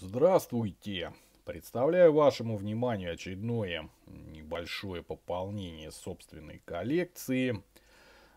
Здравствуйте! Представляю вашему вниманию очередное небольшое пополнение собственной коллекции.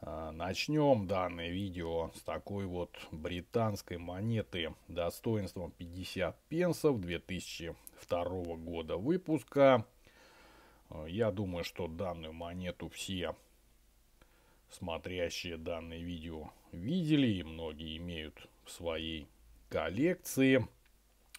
А, начнем данное видео с такой вот британской монеты достоинством 50 пенсов 2002 года выпуска. А, я думаю, что данную монету все смотрящие данное видео видели и многие имеют в своей коллекции.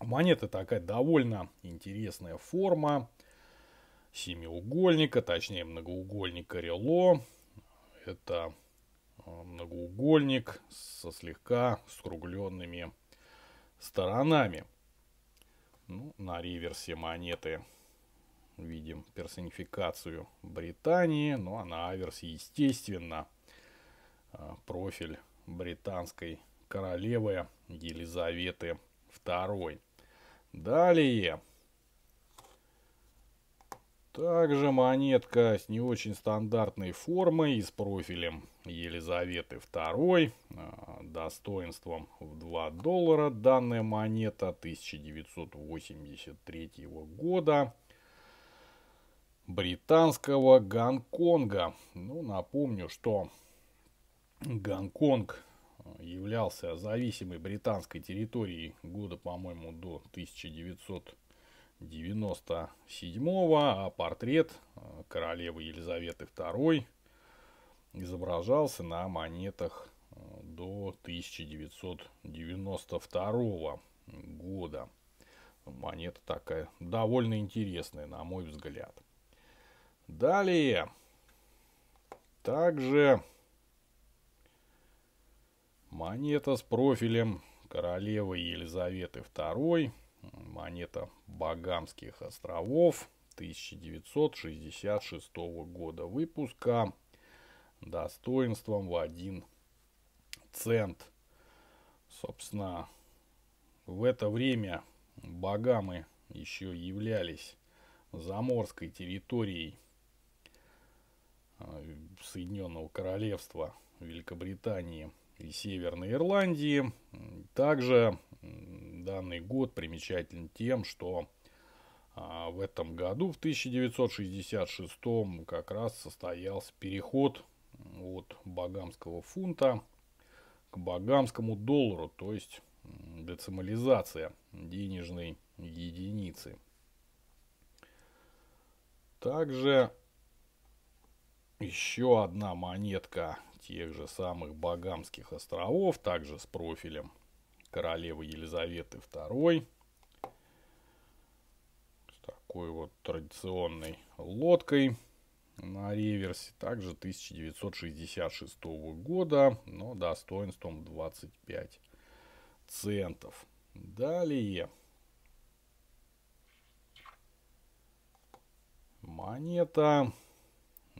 Монета такая довольно интересная форма семиугольника, точнее многоугольника рело. Это э, многоугольник со слегка скругленными сторонами. Ну, на реверсе монеты видим персонификацию Британии, ну а на аверсе, естественно, э, профиль британской королевы Елизаветы II. Далее. Также монетка с не очень стандартной формой и с профилем Елизаветы II. А, достоинством в 2 доллара. Данная монета 1983 года британского Гонконга. Ну, напомню, что Гонконг являлся зависимой британской территорией года, по-моему, до 1997, а портрет э, королевы Елизаветы II изображался на монетах э, до 1992 года. Монета такая довольно интересная, на мой взгляд. Далее. Также Монета с профилем королевы Елизаветы II, монета Багамских островов 1966 года выпуска достоинством в 1 цент. Собственно, в это время Багамы еще являлись заморской территорией э, Соединенного Королевства Великобритании – и Северной Ирландии. Также данный год примечателен тем, что а, в этом году, в 1966, как раз состоялся переход от багамского фунта к багамскому доллару, то есть децимализация денежной единицы. Также еще одна монетка тех же самых Багамских островов, также с профилем королевы Елизаветы II. С такой вот традиционной лодкой на реверсе. Также 1966 года, но достоинством 25 центов. Далее. Монета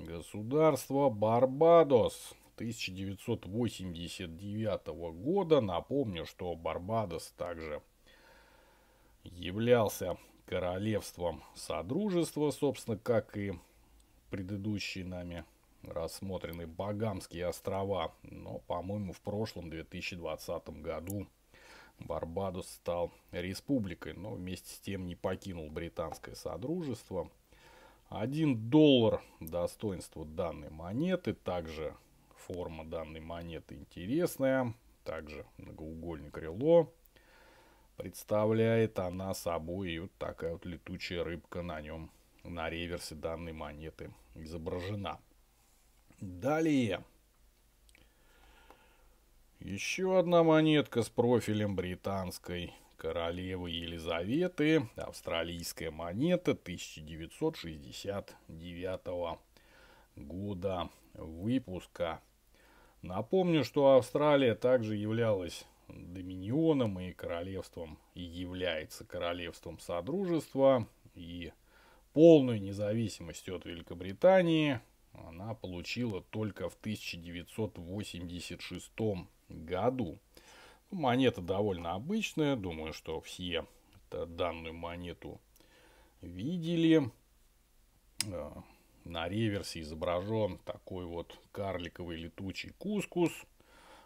Государство Барбадос 1989 года. Напомню, что Барбадос также являлся королевством Содружества, собственно, как и предыдущие нами рассмотрены Багамские острова. Но, по-моему, в прошлом 2020 году Барбадос стал республикой, но вместе с тем не покинул британское Содружество – 1 доллар – достоинство данной монеты. Также форма данной монеты интересная. Также многоугольник крыло. Представляет она собой и вот такая вот летучая рыбка на нем, на реверсе данной монеты изображена. Далее. Еще одна монетка с профилем британской королевы Елизаветы, австралийская монета 1969 года выпуска. Напомню, что Австралия также являлась доминионом и королевством, и является королевством Содружества, и полную независимость от Великобритании она получила только в 1986 году. Монета довольно обычная. Думаю, что все данную монету видели. Э, на реверсе изображен такой вот карликовый летучий кускус.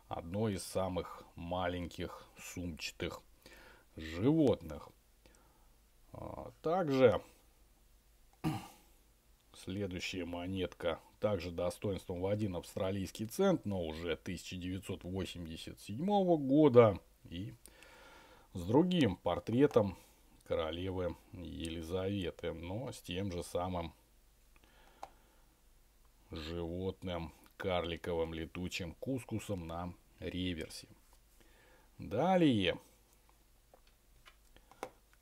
Одно из самых маленьких сумчатых животных. Э, также Следующая монетка также достоинством в один австралийский цент, но уже 1987 года. И с другим портретом королевы Елизаветы, но с тем же самым животным карликовым летучим кускусом на реверсе. Далее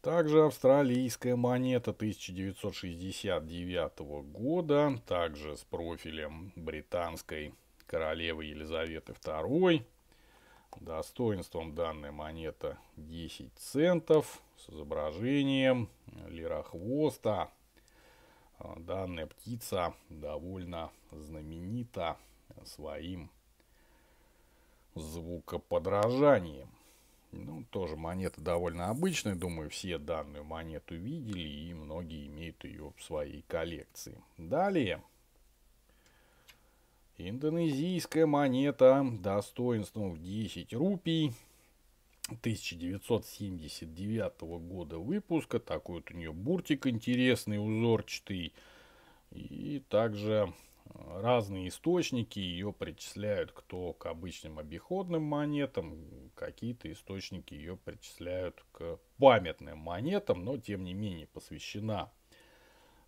также австралийская монета 1969 года, также с профилем британской королевы Елизаветы II. Достоинством данная монета 10 центов с изображением лирохвоста. А, данная птица довольно знаменита своим звукоподражанием. Ну, тоже монета довольно обычная, думаю, все данную монету видели и многие имеют ее в своей коллекции. Далее. Индонезийская монета достоинством в 10 рупий 1979 года выпуска. Такой вот у нее буртик интересный, узорчатый. И также разные источники ее причисляют кто к обычным обиходным монетам, какие-то источники ее причисляют к памятным монетам, но тем не менее посвящена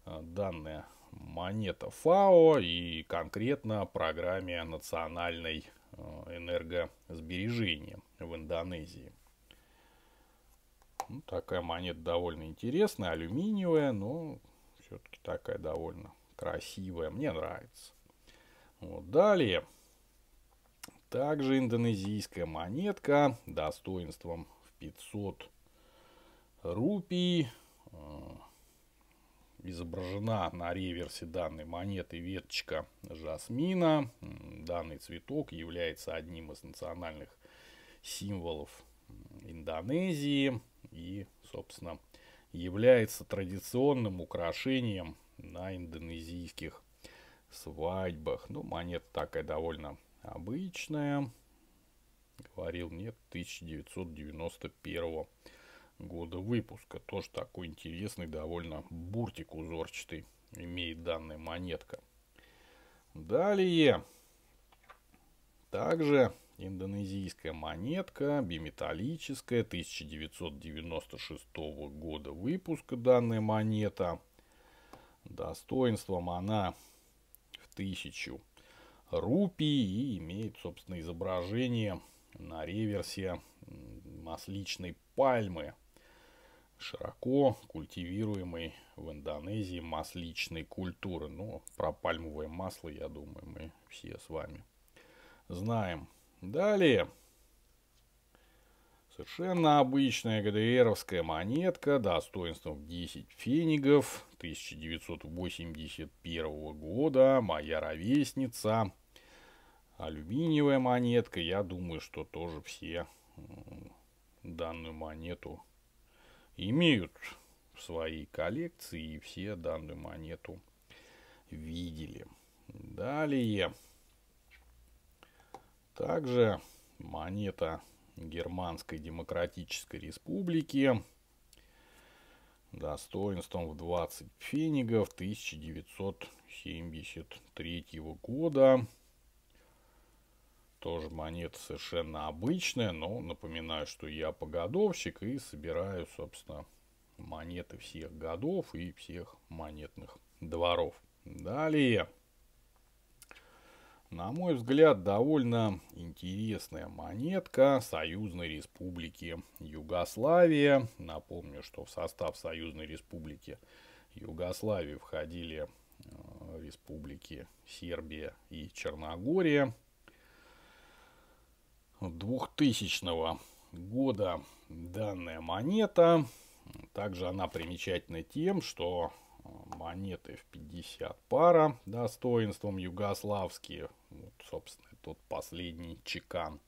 э, данная монета ФАО и конкретно программе национальной э, энергосбережения в Индонезии. Ну, такая монета довольно интересная, алюминиевая, но все-таки такая довольно красивая, мне нравится. Вот далее. Также индонезийская монетка достоинством в 500 рупий. Э, изображена на реверсе данной монеты веточка жасмина. Данный цветок является одним из национальных символов Индонезии и, собственно, является традиционным украшением на индонезийских свадьбах. Ну, монета такая довольно обычная. Говорил мне 1991 года выпуска. Тоже такой интересный, довольно буртик узорчатый имеет данная монетка. Далее. Также индонезийская монетка, биметаллическая, 1996 года выпуска данная монета – достоинством она в тысячу рупий и имеет, собственно, изображение на реверсе масличной пальмы, широко культивируемой в Индонезии масличной культуры. Но про пальмовое масло, я думаю, мы все с вами знаем. Далее Совершенно обычная ГДРовская монетка достоинством 10 фенигов 1981 года, моя ровесница. Алюминиевая монетка, я думаю, что тоже все данную монету имеют в своей коллекции и все данную монету видели. Далее. Также монета Германской Демократической Республики достоинством в 20 фенигов 1973 года. Тоже монета совершенно обычная, но напоминаю, что я погодовщик и собираю, собственно, монеты всех годов и всех монетных дворов. Далее на мой взгляд, довольно интересная монетка Союзной Республики Югославия. Напомню, что в состав Союзной Республики Югославии входили э, республики Сербия и Черногория. 2000 года данная монета. Также она примечательна тем, что э, монеты в 50 пара достоинством югославские вот, собственно, тот последний чекан.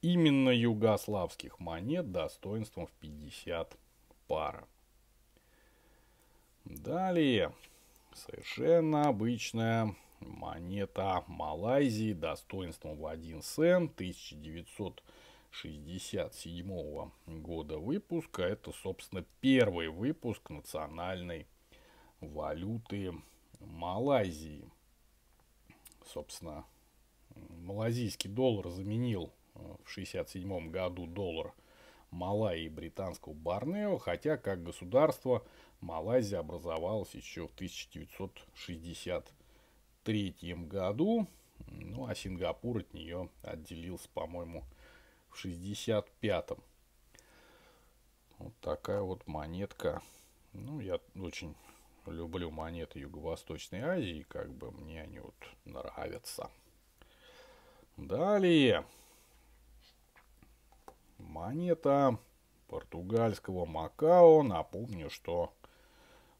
Именно югославских монет достоинством в 50 пара. Далее, совершенно обычная монета Малайзии достоинством в 1 сент 1967 года выпуска. Это, собственно, первый выпуск национальной валюты Малайзии собственно, малазийский доллар заменил э, в 1967 году доллар Малайи и британского Барнео, хотя как государство Малайзия образовалась еще в 1963 году. Ну а Сингапур от нее отделился, по-моему, в 1965. Вот такая вот монетка. Ну, я очень люблю монеты Юго-Восточной Азии, как бы мне они вот нравятся. Далее. Монета португальского Макао. Напомню, что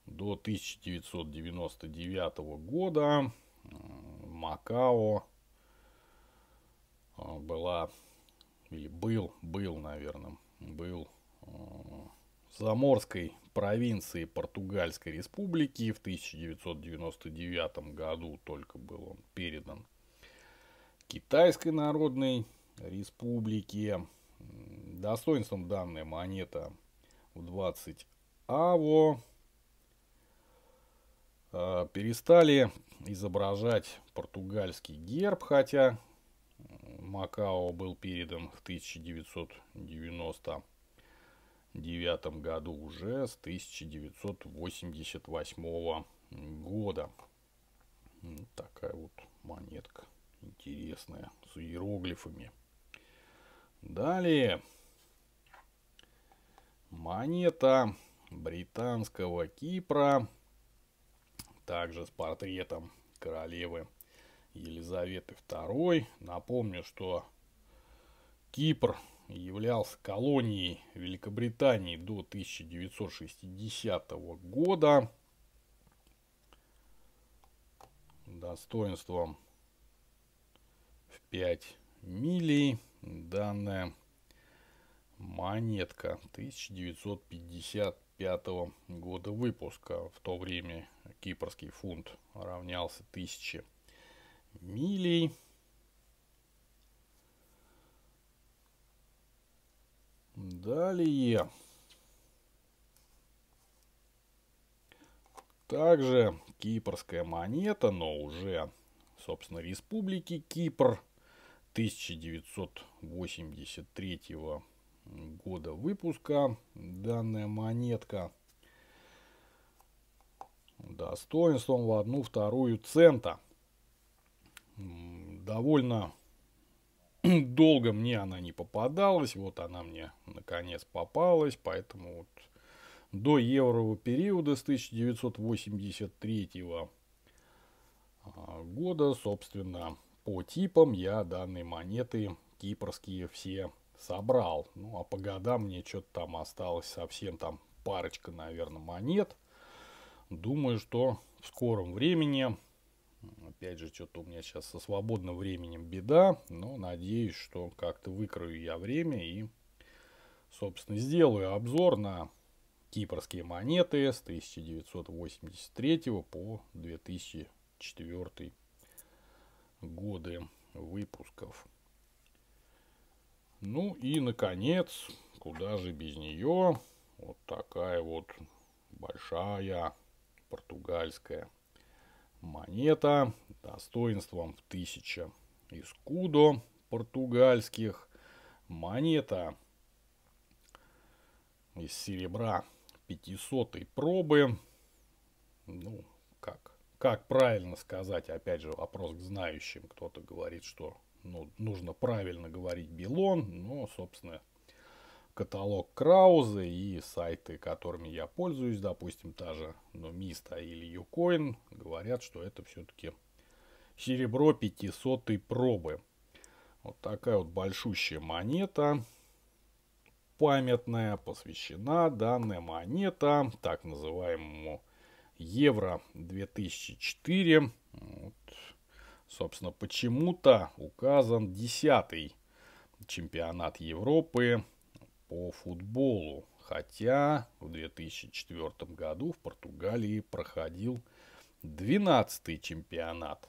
до 1999 года Макао э, была или был, был, наверное, был э, заморской провинции Португальской республики. В 1999 году только был он передан Китайской Народной Республике. Достоинством данная монета в 20 аво а, перестали изображать португальский герб, хотя Макао был передан в 1990 году 1989 году уже с 1988 года. Ну, такая вот монетка интересная с иероглифами. Далее монета британского Кипра, также с портретом королевы Елизаветы II. Напомню, что Кипр являлся колонией Великобритании до 1960 года. Достоинством в 5 милей данная монетка 1955 года выпуска. В то время кипрский фунт равнялся 1000 милей. Далее. Также кипрская монета, но уже, собственно, Республики Кипр 1983 года выпуска. Данная монетка достоинством в одну вторую цента. Довольно долго мне она не попадалась, вот она мне наконец попалась, поэтому вот до еврового периода с 1983 а, года, собственно, по типам я данные монеты кипрские все собрал. Ну, а по годам мне что-то там осталось совсем там парочка, наверное, монет. Думаю, что в скором времени Опять же, что-то у меня сейчас со свободным временем беда, но надеюсь, что как-то выкрою я время и, собственно, сделаю обзор на кипрские монеты с 1983 по 2004 годы выпусков. Ну и, наконец, куда же без нее, вот такая вот большая португальская Монета достоинством в 1000 искудо португальских. Монета из серебра 500 пробы. Ну, как, как правильно сказать, опять же, вопрос к знающим. Кто-то говорит, что ну, нужно правильно говорить Белон, но, собственно, каталог Крауза и сайты, которыми я пользуюсь, допустим, та же Нумиста или Юкоин, говорят, что это все-таки серебро 500 пробы. Вот такая вот большущая монета, памятная, посвящена данная монета так называемому евро 2004. Вот. Собственно, почему-то указан 10 чемпионат Европы по футболу, хотя в 2004 году в Португалии проходил 12-й чемпионат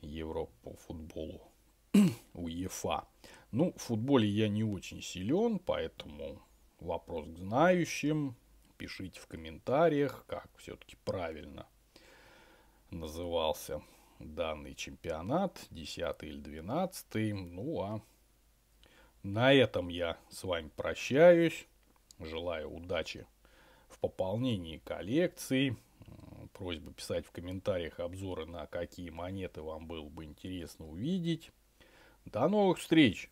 Европы по футболу у ЕФА. Ну, в футболе я не очень силен, поэтому вопрос к знающим. Пишите в комментариях, как все-таки правильно назывался данный чемпионат, 10 или 12. Ну, а на этом я с вами прощаюсь. Желаю удачи в пополнении коллекции. Просьба писать в комментариях обзоры на какие монеты вам было бы интересно увидеть. До новых встреч!